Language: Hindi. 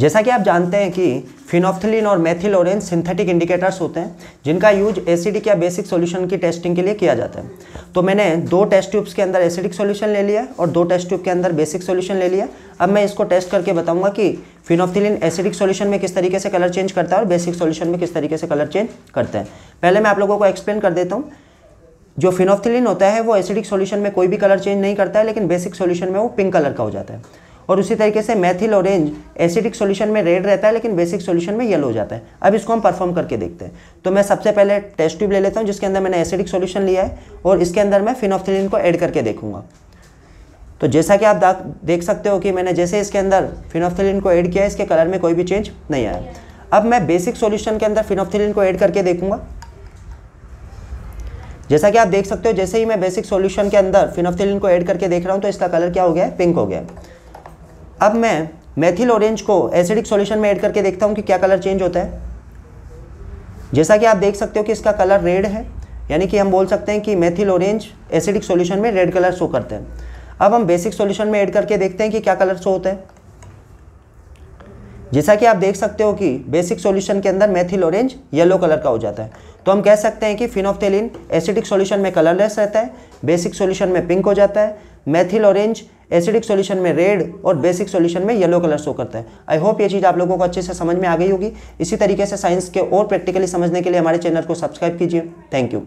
जैसा कि आप जानते हैं कि फिनोफ्थलिन और मैथिल ऑरेंज सिंथेटिक इंडिकेटर्स होते हैं जिनका यूज एसिडिक या बेसिक सॉल्यूशन की टेस्टिंग के लिए किया जाता है तो मैंने दो टेस्ट ट्यूब्स के अंदर एसिडिक सॉल्यूशन ले लिया और दो टेस्ट ट्यूब के अंदर बेसिक सॉल्यूशन ले लिया अब मैं इसको टेस्ट करके बताऊंगा कि फिनोफ्थिलिन एसिडिक सोल्यूशन में किस तरीके से कलर चेंज करता है और बेसिक सोल्यूशन में किस तरीके से कलर चेंज करते हैं पहले मैं आप लोगों को एक्सप्लेन कर देता हूँ जो फिनोफ्थिलिन होता है वो एसिडिक सोल्यूशन में कोई भी कलर चेंज नहीं करता है लेकिन बेसिक सोल्यूशन में वो पिंक कलर का हो जाता है और उसी तरीके से मैथिल ऑरेंज एसिडिक सॉल्यूशन में रेड रहता है लेकिन बेसिक सॉल्यूशन में येलो हो जाता है अब इसको हम परफॉर्म करके देखते हैं तो मैं सबसे पहले टेस्ट ट्यूब ले लेता हूँ जिसके अंदर मैंने एसिडिक सोल्यूशन लिया है और इसके अंदर मैं फिनोफ्थिलिन को ऐड करके देखूंगा तो जैसा कि आप देख सकते हो कि मैंने जैसे इसके अंदर फिनोफ्थिलिन को ऐड किया इसके कलर में कोई भी चेंज नहीं आया अब मैं बेसिक सॉल्यूशन के अंदर फिनोफ्थिलिन को ऐड करके देखूंगा जैसा कि आप देख सकते हो जैसे ही मैं बेसिक सॉल्यूशन के अंदर फिनोफ्थिलिन को ऐड करके देख रहा हूँ तो इसका कलर क्या हो गया है पिंक हो गया है अब मैं मैथिल ऑरेंज को एसिडिक सॉल्यूशन में ऐड करके देखता हूँ कि क्या कलर चेंज होता है जैसा कि आप देख सकते हो कि इसका कलर रेड है यानी कि हम बोल सकते हैं कि मैथिल ऑरेंज एसिडिक सॉल्यूशन में रेड कलर शो करते हैं अब हम बेसिक सॉल्यूशन में ऐड करके देखते हैं कि क्या कलर शो होता है जैसा कि आप देख सकते हो कि बेसिक सॉल्यूशन के अंदर मेथिल ऑरेंज येलो कलर का हो जाता है तो हम कह सकते हैं कि फिनोफ्थेलिन एसिडिक सॉल्यूशन में कलरलेस रहता है बेसिक सॉल्यूशन में पिंक हो जाता है मेथिल ऑरेंज एसिडिक सॉल्यूशन में रेड और बेसिक सॉल्यूशन में येलो कलर शो करता है आई होप ये चीज़ आप लोगों को अच्छे से समझ में आ गई होगी इसी तरीके से साइंस के और प्रैक्टिकली समझने के लिए हमारे चैनल को सब्सक्राइब कीजिए थैंक यू